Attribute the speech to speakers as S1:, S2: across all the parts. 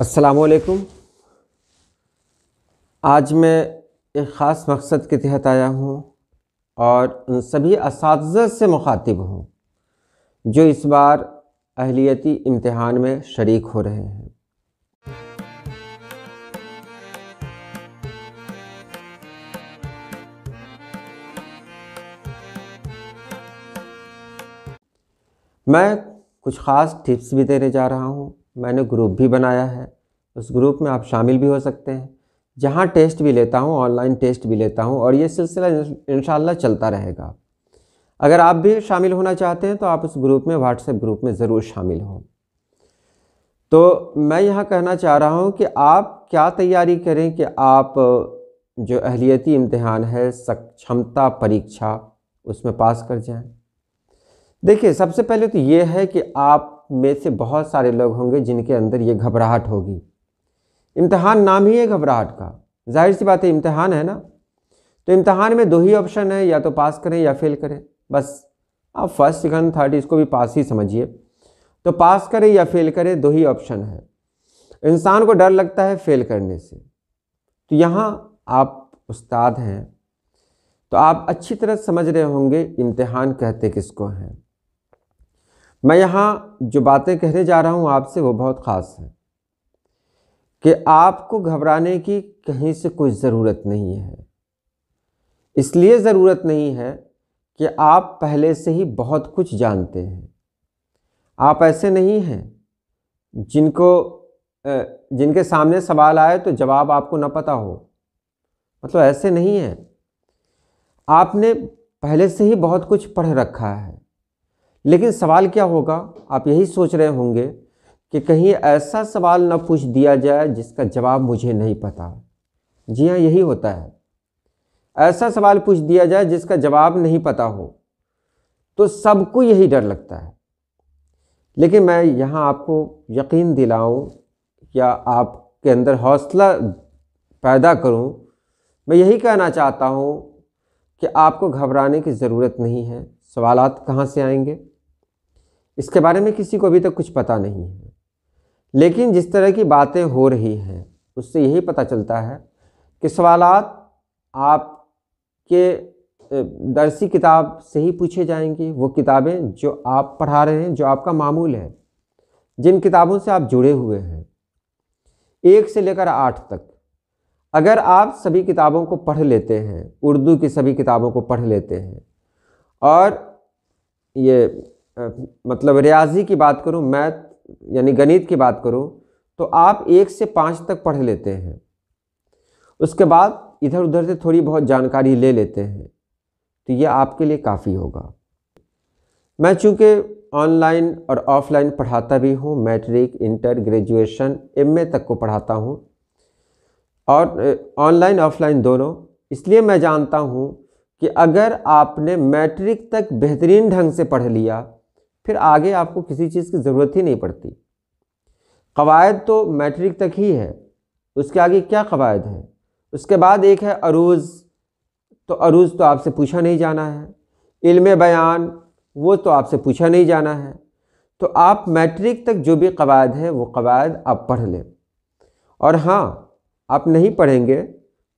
S1: असलकुम आज मैं एक ख़ास मकसद के तहत आया हूँ और उन सभी इस से मुखातिब हूँ जो इस बार अहलियती इम्तहान में शरीक हो रहे हैं मैं कुछ ख़ास टिप्स भी देने जा रहा हूँ मैंने ग्रुप भी बनाया है उस ग्रुप में आप शामिल भी हो सकते हैं जहाँ टेस्ट भी लेता हूँ ऑनलाइन टेस्ट भी लेता हूँ और ये सिलसिला इन चलता रहेगा अगर आप भी शामिल होना चाहते हैं तो आप उस ग्रुप में व्हाट्सएप ग्रुप में ज़रूर शामिल हों तो मैं यहाँ कहना चाह रहा हूँ कि आप क्या तैयारी करें कि आप जो अहलियती इम्तहान है सक्षमता परीक्षा उसमें पास कर जाएं देखिए सबसे पहले तो ये है कि आप में से बहुत सारे लोग होंगे जिनके अंदर ये घबराहट होगी इम्तहान नाम ही है घबराहट का जाहिर सी बात है इम्तहान है ना तो इम्तहान में दो ही ऑप्शन है या तो पास करें या फेल करें बस आप फर्स्ट सेकंड थर्ड इसको भी पास ही समझिए तो पास करें या फेल करें दो ही ऑप्शन है इंसान को डर लगता है फेल करने से तो यहाँ आप उस्ताद हैं तो आप अच्छी तरह समझ रहे होंगे इम्तहान कहते किसको हैं मैं यहाँ जो बातें कहने जा रहा हूँ आपसे वो बहुत ख़ास हैं कि आपको घबराने की कहीं से कोई ज़रूरत नहीं है इसलिए ज़रूरत नहीं है कि आप पहले से ही बहुत कुछ जानते हैं आप ऐसे नहीं हैं जिनको जिनके सामने सवाल आए तो जवाब आपको ना पता हो मतलब ऐसे नहीं है आपने पहले से ही बहुत कुछ पढ़ रखा है लेकिन सवाल क्या होगा आप यही सोच रहे होंगे कि कहीं ऐसा सवाल ना पूछ दिया जाए जिसका जवाब मुझे नहीं पता जी हाँ यही होता है ऐसा सवाल पूछ दिया जाए जिसका जवाब नहीं पता हो तो सबको यही डर लगता है लेकिन मैं यहाँ आपको यकीन दिलाऊं या आपके अंदर हौसला पैदा करूं मैं यही कहना चाहता हूं कि आपको घबराने की ज़रूरत नहीं है सवालात कहाँ से आएंगे इसके बारे में किसी को अभी तक कुछ पता नहीं है लेकिन जिस तरह की बातें हो रही हैं उससे यही पता चलता है कि सवाल आपके दरसी किताब से ही पूछे जाएंगे वो किताबें जो आप पढ़ा रहे हैं जो आपका मामूल है जिन किताबों से आप जुड़े हुए हैं एक से लेकर आठ तक अगर आप सभी किताबों को पढ़ लेते हैं उर्दू की सभी किताबों को पढ़ लेते हैं और ये मतलब रियाजी की बात करूँ मैथ यानी गणित की बात करूँ तो आप एक से पाँच तक पढ़ लेते हैं उसके बाद इधर उधर से थोड़ी बहुत जानकारी ले लेते हैं तो ये आपके लिए काफ़ी होगा मैं चूँकि ऑनलाइन और ऑफलाइन पढ़ाता भी हूँ मैट्रिक इंटर ग्रेजुएशन एमए तक को पढ़ाता हूँ और ऑनलाइन ऑफलाइन दोनों इसलिए मैं जानता हूँ कि अगर आपने मैट्रिक तक बेहतरीन ढंग से पढ़ लिया फिर आगे आपको किसी चीज़ की ज़रूरत ही नहीं पड़ती कवायद तो मैट्रिक तक ही है उसके आगे क्या कवायद है उसके बाद एक है अरूज़ तो अरूज़ तो आपसे पूछा नहीं जाना है इल्म बयान वो तो आपसे पूछा नहीं जाना है तो आप मैट्रिक तक जो भी कवायद हैं वो कवायद आप पढ़ लें और हाँ आप नहीं पढ़ेंगे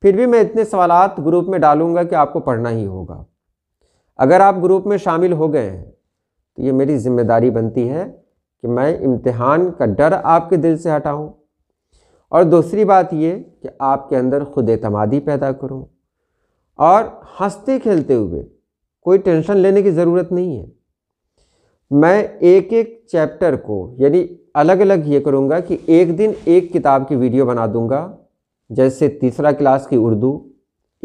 S1: फिर भी मैं इतने सवाल ग्रुप में डालूँगा कि आपको पढ़ना ही होगा अगर आप ग्रुप में शामिल हो गए हैं तो ये मेरी जिम्मेदारी बनती है कि मैं इम्तिहान का डर आपके दिल से हटाऊं और दूसरी बात ये कि आपके अंदर खुद एतमादी पैदा करूं और हंसते खेलते हुए कोई टेंशन लेने की ज़रूरत नहीं है मैं एक एक चैप्टर को यानी अलग अलग ये करूँगा कि एक दिन एक किताब की वीडियो बना दूँगा जैसे तीसरा क्लास की उर्दू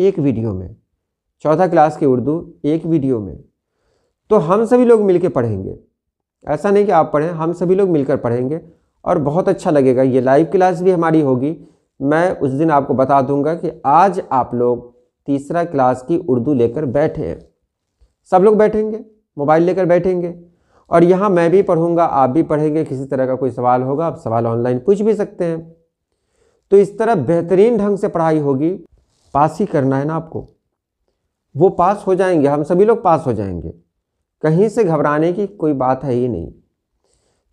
S1: एक वीडियो में चौथा क्लास की उर्दू एक वीडियो में तो हम सभी लोग मिलकर पढ़ेंगे ऐसा नहीं कि आप पढ़ें हम सभी लोग मिलकर पढ़ेंगे और बहुत अच्छा लगेगा ये लाइव क्लास भी हमारी होगी मैं उस दिन आपको बता दूंगा कि आज आप लोग तीसरा क्लास की उर्दू लेकर बैठे हैं सब लोग बैठेंगे मोबाइल लेकर बैठेंगे और यहाँ मैं भी पढ़ूंगा आप भी पढ़ेंगे किसी तरह का कोई सवाल होगा आप सवाल ऑनलाइन पूछ भी सकते हैं तो इस तरह बेहतरीन ढंग से पढ़ाई होगी पास ही करना है ना आपको वो पास हो जाएंगे हम सभी लोग पास हो जाएंगे कहीं से घबराने की कोई बात है ही नहीं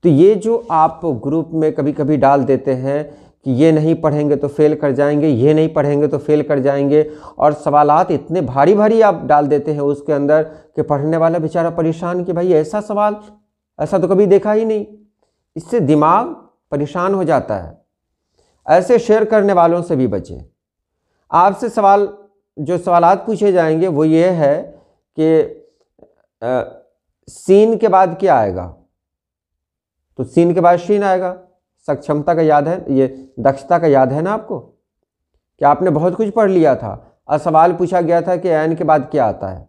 S1: तो ये जो आप ग्रुप में कभी कभी डाल देते हैं कि ये नहीं पढ़ेंगे तो फेल कर जाएंगे ये नहीं पढ़ेंगे तो फेल कर जाएंगे और सवालत इतने भारी भारी आप डाल देते हैं उसके अंदर कि पढ़ने वाला बेचारा परेशान कि भाई ऐसा सवाल ऐसा तो कभी देखा ही नहीं इससे दिमाग परेशान हो जाता है ऐसे शेयर करने वालों से भी बचें आपसे सवाल जो सवालत पूछे जाएंगे वो ये है कि आ, सीन के बाद क्या आएगा तो सीन के बाद शीन आएगा सक्षमता का याद है ये दक्षता का याद है ना आपको कि आपने बहुत कुछ पढ़ लिया था और सवाल पूछा गया था कि एन के बाद क्या आता है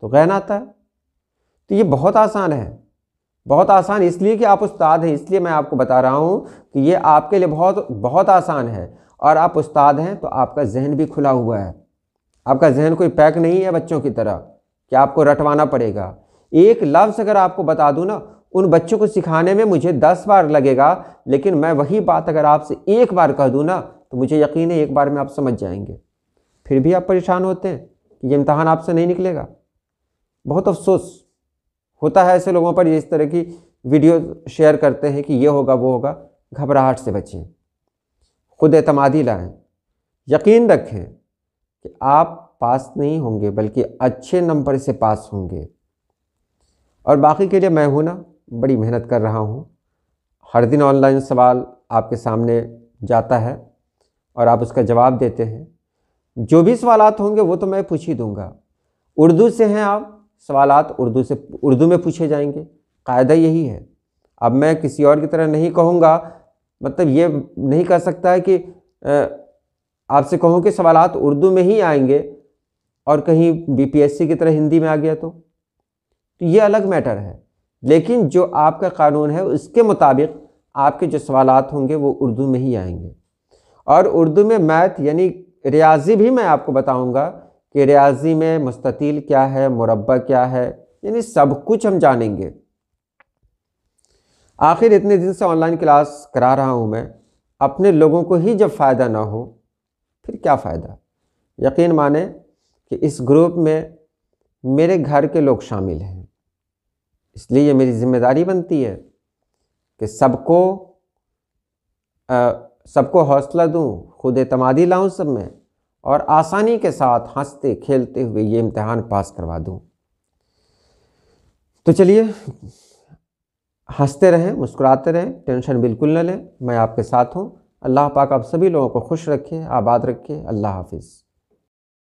S1: तो गैन आता है तो ये बहुत आसान है बहुत आसान इसलिए कि आप उस्ताद हैं इसलिए मैं आपको बता रहा हूँ कि ये आपके लिए बहुत बहुत आसान है और आप उस्ताद हैं तो आपका जहन भी खुला हुआ है आपका जहन कोई पैक नहीं है बच्चों की तरह कि आपको रटवाना पड़ेगा एक लफ्ज़ अगर आपको बता दूँ ना उन बच्चों को सिखाने में मुझे दस बार लगेगा लेकिन मैं वही बात अगर आपसे एक बार कह दूँ ना तो मुझे यकीन है एक बार में आप समझ जाएंगे फिर भी आप परेशान होते हैं कि ये इम्तहान आपसे नहीं निकलेगा बहुत अफसोस होता है ऐसे लोगों पर इस तरह की वीडियो शेयर करते हैं कि ये होगा वो होगा घबराहट से बचें खुद एतमादी लाएँ यकीन रखें कि आप पास नहीं होंगे बल्कि अच्छे नंबर से पास होंगे और बाकी के लिए मैं हूँ ना बड़ी मेहनत कर रहा हूँ हर दिन ऑनलाइन सवाल आपके सामने जाता है और आप उसका जवाब देते हैं जो भी सवालत होंगे वो तो मैं पूछ ही दूँगा उर्दू से हैं आप सवालत उर्दू से उर्दू में पूछे जाएंगे कायदा यही है अब मैं किसी और की तरह नहीं कहूँगा मतलब ये नहीं कह सकता है कि आपसे कहूँ कि सवालत उर्दू में ही आएंगे और कहीं बीपीएससी की तरह हिंदी में आ गया तो, तो ये अलग मैटर है लेकिन जो आपका कानून है उसके मुताबिक आपके जो सवाल होंगे वो उर्दू में ही आएंगे और उर्दू में मैथ यानी रियाजी भी मैं आपको बताऊंगा कि रियाजी में मुस्ततील क्या है मुरबा क्या है यानी सब कुछ हम जानेंगे आखिर इतने दिन से ऑनलाइन क्लास करा रहा हूँ मैं अपने लोगों को ही जब फ़ायदा ना हो फिर क्या फ़ायदा यकीन माने कि इस ग्रुप में मेरे घर के लोग शामिल हैं इसलिए ये मेरी जिम्मेदारी बनती है कि सबको सबको हौसला दूँ खुद अतमादी लाऊँ सब में और आसानी के साथ हंसते खेलते हुए ये इम्तहान पास करवा दूँ तो चलिए हंसते रहें मुस्कुराते रहें टेंशन बिल्कुल न लें मैं आपके साथ हूँ अल्लाह पाक आप सभी लोगों को खुश रखे आबाद रखे अल्लाह हाफिज़